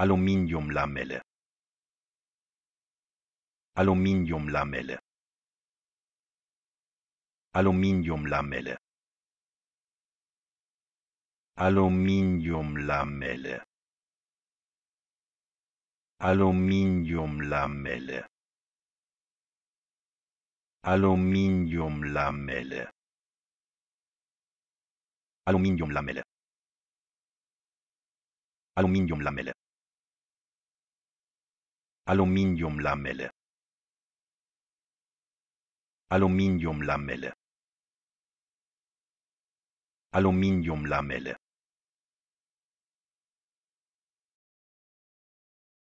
aluminium lamelle aluminium lamelle aluminium lamelle aluminium lamelle Aluminium Lamelle Aluminium Lamelle Aluminium Lamelle